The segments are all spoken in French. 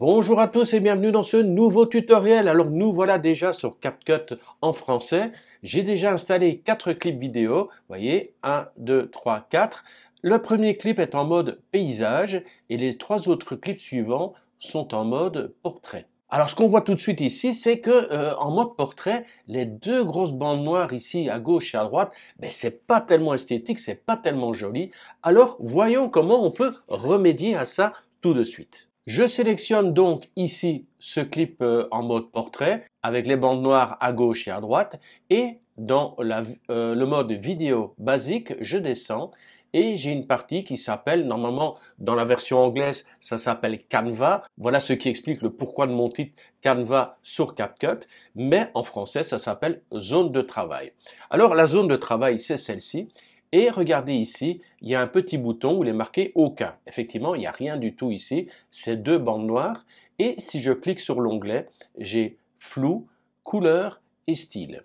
Bonjour à tous et bienvenue dans ce nouveau tutoriel. Alors nous voilà déjà sur CapCut en français. J'ai déjà installé quatre clips vidéo. Vous Voyez, 1, 2, 3, 4. Le premier clip est en mode paysage et les trois autres clips suivants sont en mode portrait. Alors ce qu'on voit tout de suite ici, c'est que euh, en mode portrait, les deux grosses bandes noires ici à gauche et à droite, ben c'est pas tellement esthétique, c'est pas tellement joli. Alors voyons comment on peut remédier à ça tout de suite. Je sélectionne donc ici ce clip euh, en mode portrait avec les bandes noires à gauche et à droite et dans euh, le mode vidéo basique, je descends et j'ai une partie qui s'appelle, normalement dans la version anglaise, ça s'appelle Canva. Voilà ce qui explique le pourquoi de mon titre Canva sur CapCut, mais en français, ça s'appelle zone de travail. Alors la zone de travail, c'est celle-ci et regardez ici, il y a un petit bouton où il est marqué aucun. Effectivement, il n'y a rien du tout ici. C'est deux bandes noires. Et si je clique sur l'onglet, j'ai flou, couleur et style.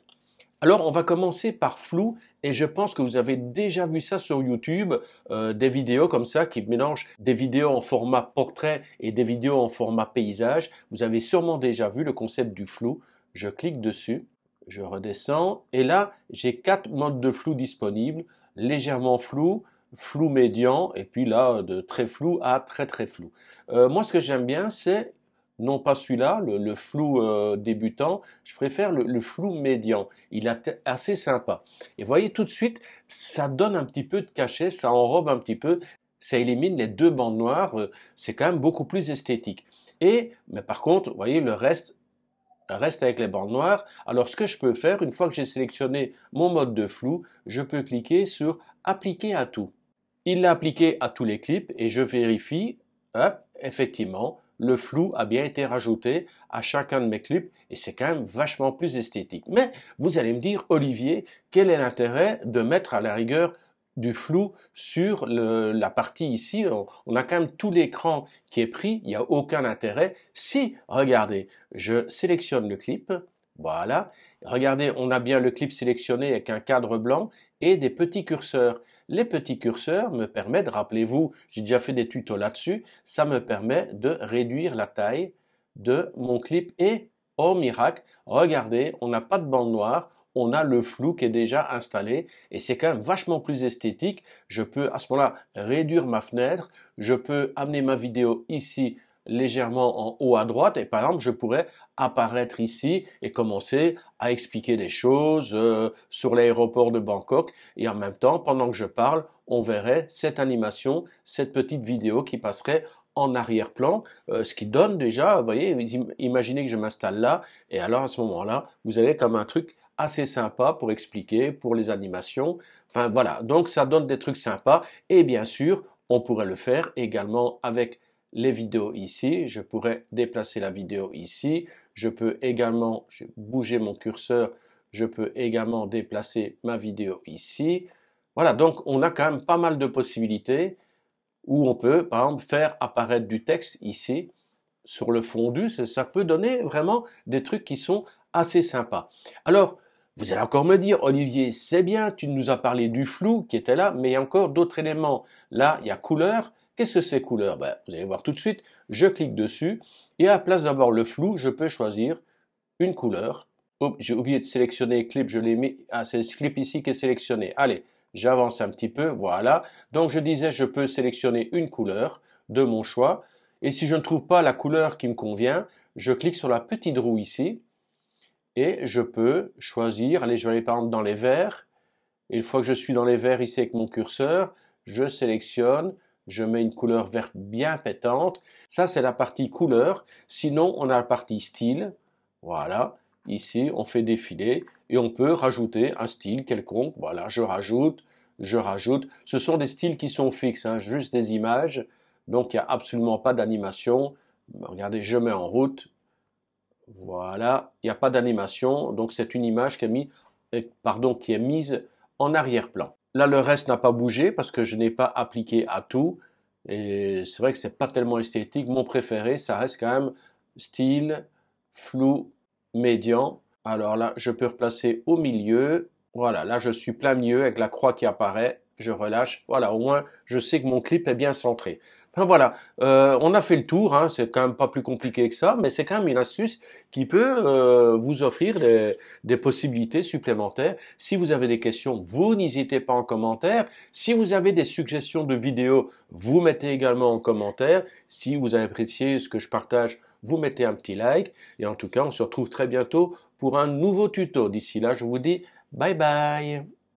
Alors on va commencer par flou et je pense que vous avez déjà vu ça sur YouTube, euh, des vidéos comme ça qui mélangent des vidéos en format portrait et des vidéos en format paysage. Vous avez sûrement déjà vu le concept du flou. Je clique dessus, je redescends et là j'ai quatre modes de flou disponibles légèrement flou, flou médian, et puis là, euh, de très flou à très très flou. Euh, moi, ce que j'aime bien, c'est non pas celui-là, le, flou euh, débutant, je préfère le, flou médian. Il est assez sympa. Et voyez tout de suite, ça donne un petit peu de cachet, ça enrobe un petit peu, ça élimine les deux bandes noires, c'est quand même beaucoup plus esthétique. Et, mais par contre, vous voyez, le reste, reste avec les bandes noires. Alors ce que je peux faire, une fois que j'ai sélectionné mon mode de flou, je peux cliquer sur appliquer à tout. Il l'a appliqué à tous les clips et je vérifie, hop, effectivement, le flou a bien été rajouté à chacun de mes clips et c'est quand même vachement plus esthétique. Mais vous allez me dire, Olivier, quel est l'intérêt de mettre à la rigueur du flou sur la partie ici. On, a quand même tout l'écran qui est pris, il n'y a aucun intérêt. Si, regardez, je sélectionne le clip, voilà. Regardez, on a bien le clip sélectionné avec un cadre blanc et des petits curseurs. Les petits curseurs me permettent, rappelez-vous, j'ai déjà fait des tutos là-dessus, ça me permet de réduire la taille de mon clip et, oh miracle, regardez, on n'a pas de bande noire, on a le flou qui est déjà installé et c'est quand même vachement plus esthétique. Je peux à ce moment-là réduire ma fenêtre, je peux amener ma vidéo ici légèrement en haut à droite et par exemple je pourrais apparaître ici et commencer à expliquer des choses euh, sur l'aéroport de Bangkok et en même temps pendant que je parle on verrait cette animation, cette petite vidéo qui passerait en arrière-plan, euh, ce qui donne déjà, vous voyez, imaginez que je m'installe là, et alors à ce moment-là, vous avez comme un truc assez sympa pour expliquer, pour les animations, enfin voilà, donc ça donne des trucs sympas, et bien sûr, on pourrait le faire également avec les vidéos ici, je pourrais déplacer la vidéo ici, je peux également bouger mon curseur, je peux également déplacer ma vidéo ici, voilà, donc on a quand même pas mal de possibilités où on peut, par exemple, faire apparaître du texte ici sur le fondu. Ça, ça peut donner vraiment des trucs qui sont assez sympas. Alors, vous allez encore me dire, Olivier, c'est bien, tu nous as parlé du flou qui était là, mais il y a encore d'autres éléments. Là, il y a couleur. Qu'est-ce que c'est couleur ben, Vous allez voir tout de suite, je clique dessus et à la place d'avoir le flou, je peux choisir une couleur. Oh, j'ai oublié de sélectionner clip, je l'ai mis. Ah, c'est ce clip ici qui est sélectionné. Allez, J'avance un petit peu, voilà. Donc je disais, je peux sélectionner une couleur de mon choix. Et si je ne trouve pas la couleur qui me convient, je clique sur la petite roue ici. Et je peux choisir, allez, je vais aller par exemple dans les verts. Et une fois que je suis dans les verts ici avec mon curseur, je sélectionne, je mets une couleur verte bien pétante. Ça, c'est la partie couleur. Sinon, on a la partie style. Voilà. Ici, on fait défiler et on peut rajouter un style quelconque. Voilà, je rajoute, je rajoute. Ce sont des styles qui sont fixes, hein, juste des images. Donc, il n'y a absolument pas d'animation. Regardez, je mets en route. Voilà, il n'y a pas d'animation. Donc, c'est une image qui est, euh, pardon, qui est mise en arrière-plan. Là, le reste n'a pas bougé parce que je n'ai pas appliqué à tout. Et c'est vrai que c'est pas tellement esthétique. Mon préféré, ça reste quand même style, flou, médian. Alors là, je peux replacer au milieu. Voilà, là, je suis plein milieu avec la croix qui apparaît. Je relâche. Voilà, au moins, je sais que mon clip est bien centré. Enfin voilà, euh, on a fait le tour, hein. c'est quand même pas plus compliqué que ça, mais c'est quand même une astuce qui peut euh, vous offrir des, des, possibilités supplémentaires. Si vous avez des questions, vous n'hésitez pas en commentaire. Si vous avez des suggestions de vidéos, vous mettez également en commentaire. Si vous appréciez ce que je partage, vous mettez un petit like. Et en tout cas, on se retrouve très bientôt pour un nouveau tuto. D'ici là, je vous dis bye bye